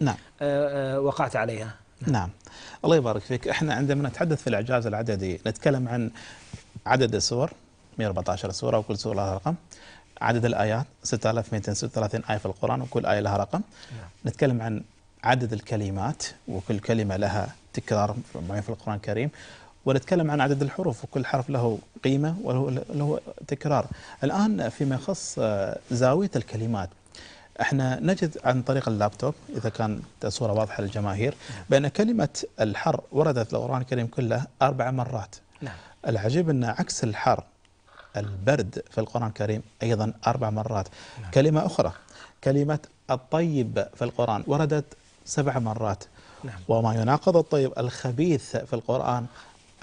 نعم. آه، آه، وقعت عليها نعم. نعم الله يبارك فيك احنا عندما نتحدث في الاعجاز العددي نتكلم عن عدد السور 114 سوره وكل سوره لها رقم عدد الايات 6236 ايه في القران وكل ايه لها رقم نعم. نتكلم عن عدد الكلمات وكل كلمه لها تكرار معين في القران الكريم ونتكلم عن عدد الحروف وكل حرف له قيمه وله له تكرار الان فيما يخص آه، زاويه الكلمات احنا نجد عن طريق اللابتوب اذا كان الصوره واضحه للجماهير بان كلمه الحر وردت في القران الكريم كله اربع مرات. نعم. العجيب ان عكس الحر البرد في القرآن الكريم أيضا أربع مرات نعم. كلمة أخرى كلمة الطيب في القرآن وردت سبع مرات نعم. وما يناقض الطيب الخبيث في القرآن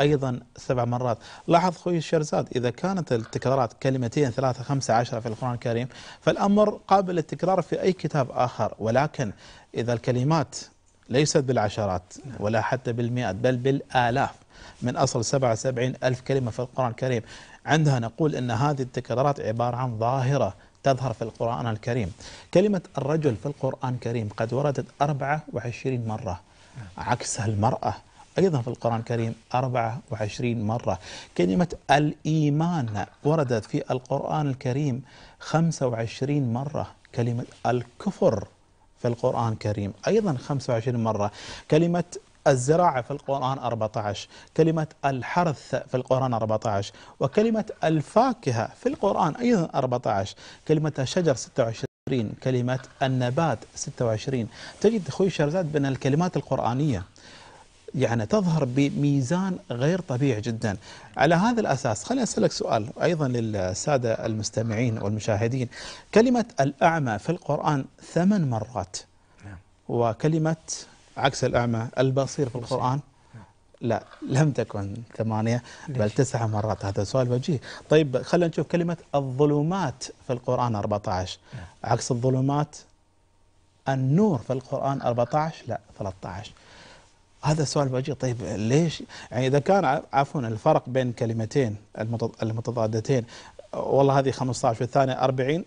أيضا سبع مرات لاحظ خوي الشرزاد إذا كانت التكرارات كلمتين ثلاثة خمسة عشرة في القرآن الكريم فالأمر قابل للتكرار في أي كتاب آخر ولكن إذا الكلمات ليست بالعشرات ولا حتى بالمئات بل بالآلاف من أصل سبعين ألف كلمة في القرآن الكريم عندها نقول أن هذه التكرارات عبارة عن ظاهرة تظهر في القرآن الكريم كلمة الرجل في القرآن الكريم قد وردت 24 مرة عكسها المرأة أيضا في القرآن الكريم 24 مرة كلمة الإيمان وردت في القرآن الكريم 25 مرة كلمة الكفر في القرآن الكريم أيضا 25 مرة كلمة الزراعة في القرآن 14 كلمة الحرث في القرآن 14 وكلمة الفاكهة في القرآن أيضا 14 كلمة الشجر 26 كلمة النبات 26 تجد أخوي شرزاد بين الكلمات القرآنية يعني تظهر بميزان غير طبيعي جدا على هذا الأساس خليني أسألك سؤال أيضا للسادة المستمعين والمشاهدين كلمة الأعمى في القرآن ثمان مرات نعم. وكلمة عكس الأعمى البصير في القرآن لا لم تكن ثمانية بل تسع مرات هذا سؤال وجيه طيب خلينا نشوف كلمة الظلمات في القرآن 14 نعم. عكس الظلمات النور في القرآن 14 لا 13 هذا سؤال بجي طيب ليش يعني إذا كان عفوا الفرق بين كلمتين المتضادتين والله هذه 15 والثانية 40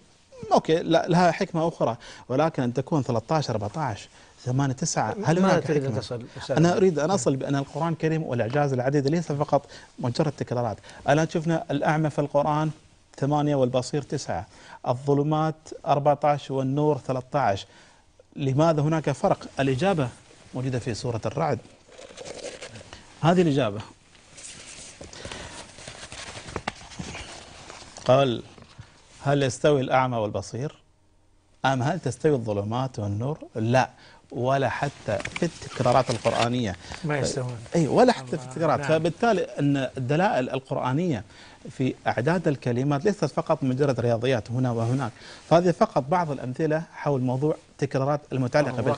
اوكي لا لها حكمه اخرى ولكن ان تكون 13 14 ثمانية تسعة هل ما تريد أن تصل أنا أريد أن أصل بأن القرآن الكريم والإعجاز العديد ليس فقط مجرد تكرارات الآن شفنا الأعمى في القرآن ثمانية والبصير تسعة الظلمات 14 والنور 13 لماذا هناك فرق الإجابة موجودة في سورة الرعد هذه الإجابة قال هل يستوي الأعمى والبصير أم هل تستوي الظلمات والنور لا ولا حتى في التكرارات القرآنية ما يستوي أي ولا حتى في التكرارات نعم. فبالتالي أن الدلائل القرآنية في أعداد الكلمات ليست فقط مجرد رياضيات هنا وهناك فهذه فقط بعض الأمثلة حول موضوع تكرارات المتعلقة بالكلمات